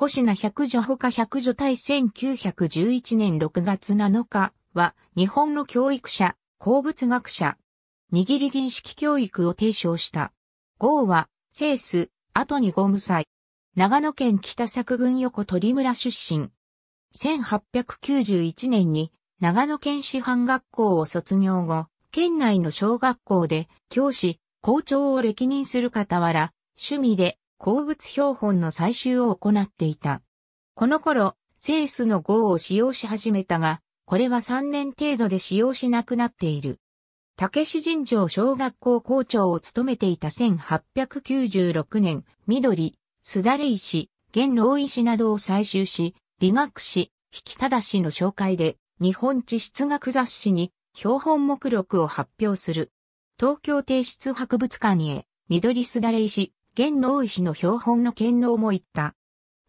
星名百女他百女対1911年6月7日は、日本の教育者、鉱物学者、握り銀式教育を提唱した。号は、セース、後にゴム祭。長野県北作郡横鳥村出身。1891年に長野県師範学校を卒業後、県内の小学校で教師、校長を歴任する傍ら、趣味で鉱物標本の採集を行っていた。この頃、セースの号を使用し始めたが、これは3年程度で使用しなくなっている。竹志神城小学校校長を務めていた1896年、緑、すだれ石、元老石などを採集し、理学士、引き正しの紹介で、日本地質学雑誌に標本目録を発表する。東京帝室博物館へ、緑すだれ石、元能石の標本の剣能も言った。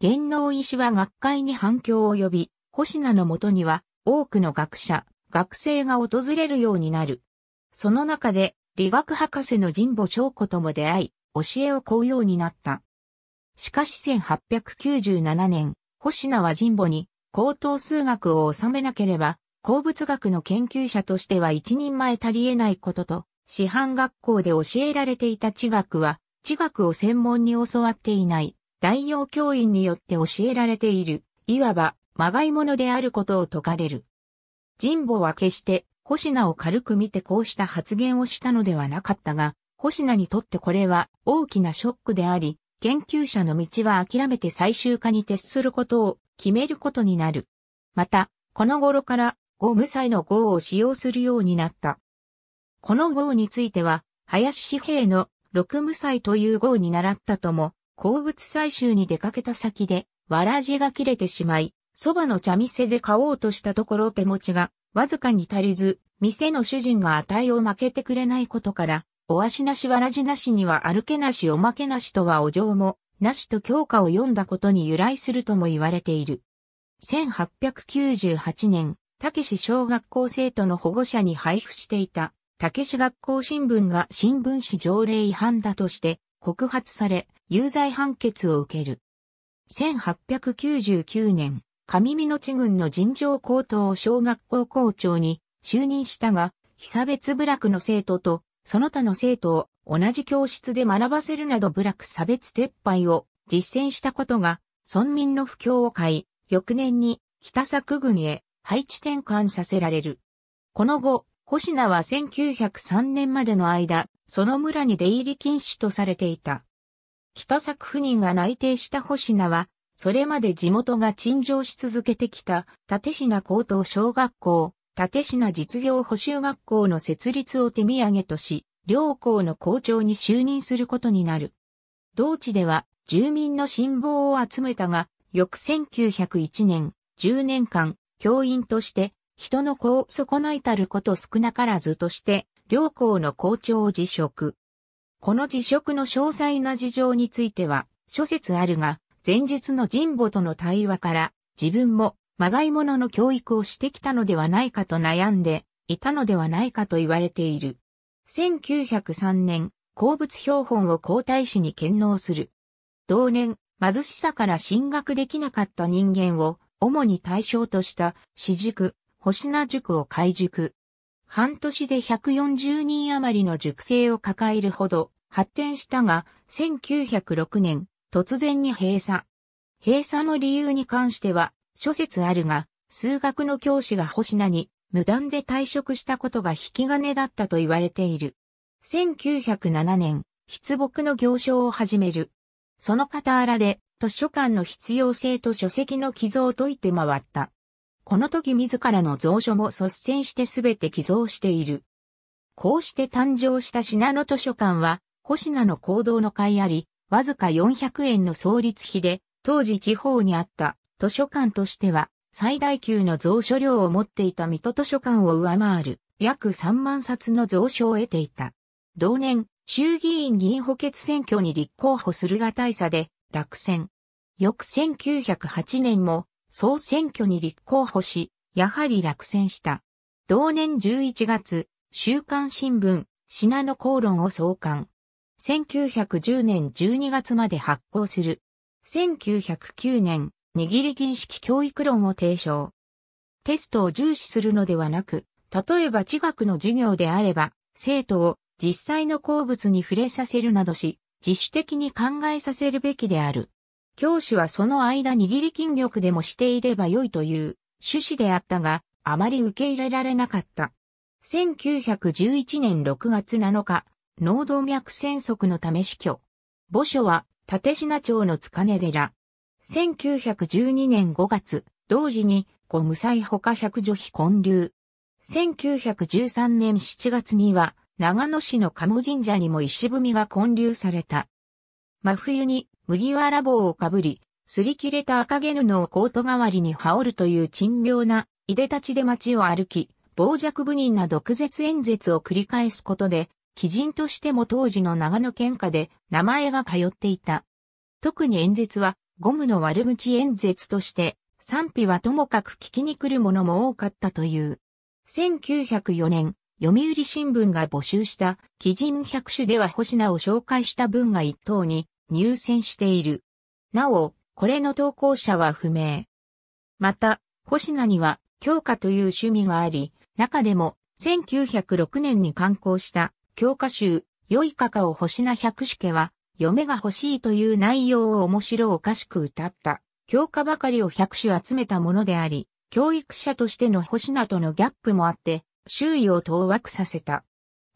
元能石は学会に反響を呼び、星名のもとには多くの学者、学生が訪れるようになる。その中で理学博士の神保長子とも出会い、教えを請うようになった。しかし1897年、星名は神保に高等数学を収めなければ、鉱物学の研究者としては一人前足り得ないことと、師範学校で教えられていた地学は地学を専門に教わっていない、代用教員によって教えられている、いわば、まがいものであることを説かれる。神保は決して、保名を軽く見てこうした発言をしたのではなかったが、保名にとってこれは大きなショックであり、研究者の道は諦めて最終化に徹することを決めることになる。また、この頃から語無罪の語を使用するようになった。この語については、林紙幣の六無祭という号に習ったとも、鉱物採集に出かけた先で、わらじが切れてしまい、蕎麦の茶店で買おうとしたところ手持ちが、わずかに足りず、店の主人が値を負けてくれないことから、おわしなしわらじなしには歩けなしおまけなしとはお嬢も、なしと教科を読んだことに由来するとも言われている。1898年、たけし小学校生徒の保護者に配布していた武志学校新聞が新聞紙条例違反だとして告発され、有罪判決を受ける。1899年、上美野地郡の尋常高等小学校校長に就任したが、被差別部落の生徒とその他の生徒を同じ教室で学ばせるなど部落差別撤廃を実践したことが、村民の不況を買い、翌年に北作郡へ配置転換させられる。この後、星名は1903年までの間、その村に出入り禁止とされていた。北作府人が内定した星名は、それまで地元が陳情し続けてきた、立品高等小学校、立品実業補修学校の設立を手土産とし、両校の校長に就任することになる。同地では、住民の信望を集めたが、翌1901年、10年間、教員として、人の子を損ないたること少なからずとして、両校の校長を辞職。この辞職の詳細な事情については、諸説あるが、前述の神保との対話から、自分も、まがいものの教育をしてきたのではないかと悩んで、いたのではないかと言われている。1903年、鉱物標本を皇太子に献納する。同年、貧しさから進学できなかった人間を主に対象とした私塾、星名塾を開塾。半年で140人余りの塾生を抱えるほど発展したが、1906年、突然に閉鎖。閉鎖の理由に関しては、諸説あるが、数学の教師が星名に無断で退職したことが引き金だったと言われている。1907年、筆墨の行商を始める。その傍らで、図書館の必要性と書籍の寄贈といて回った。この時自らの蔵書も率先してすべて寄贈している。こうして誕生した品野図書館は、星名の行動の会あり、わずか400円の創立費で、当時地方にあった図書館としては、最大級の蔵書量を持っていた水戸図書館を上回る、約3万冊の蔵書を得ていた。同年、衆議院議員補欠選挙に立候補するが大差で、落選。翌1908年も、総選挙に立候補し、やはり落選した。同年11月、週刊新聞、品の公論を創刊。1910年12月まで発行する。1909年、握り銀式教育論を提唱。テストを重視するのではなく、例えば地学の授業であれば、生徒を実際の鉱物に触れさせるなどし、自主的に考えさせるべきである。教師はその間握り筋力でもしていればよいという趣旨であったが、あまり受け入れられなかった。1911年6月7日、脳動脈栓塞のため死去。墓所は、立品町の塚根寺。1912年5月、同時に、ご無罪ほか百女非混流。1913年7月には、長野市の鴨神社にも石踏みが混流された。真冬に麦わら帽をかぶり、擦り切れた赤毛布をコート代わりに羽織るという珍妙な、いでたちで街を歩き、傍若無人な毒舌演説を繰り返すことで、基人としても当時の長野県下で名前が通っていた。特に演説は、ゴムの悪口演説として、賛否はともかく聞きに来る者も多かったという。1904年、読売新聞が募集した基人百種では星名を紹介した文が一等に入選している。なお、これの投稿者は不明。また、星名には教科という趣味があり、中でも1906年に刊行した教科集、良いカカオ星名百種家は、嫁が欲しいという内容を面白おかしく歌った、教科ばかりを百種集めたものであり、教育者としての星名とのギャップもあって、周囲を当惑させた。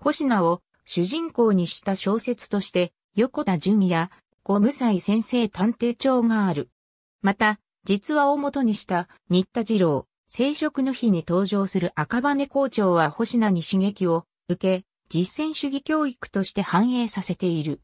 星名を主人公にした小説として、横田純也、五無才先生探偵帳がある。また、実話を元にした新田二郎、生殖の日に登場する赤羽校長は星名に刺激を受け、実践主義教育として反映させている。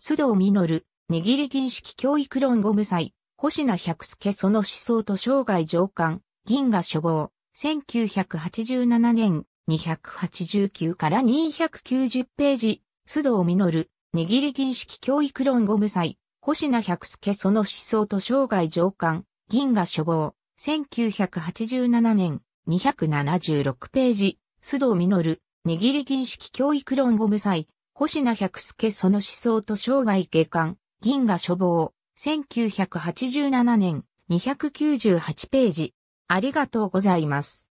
須藤実、握り銀式教育論五無才、星名百助その思想と生涯上官、銀河処方、1987年、289から290ページ、須藤実、握り銀式教育論語無祭、星名百助その思想と生涯上官、銀河処方、1987年、276ページ、須藤実、握り銀式教育論語無祭、星名百助その思想と生涯下官、銀河処方、1987年、298ページ、ありがとうございます。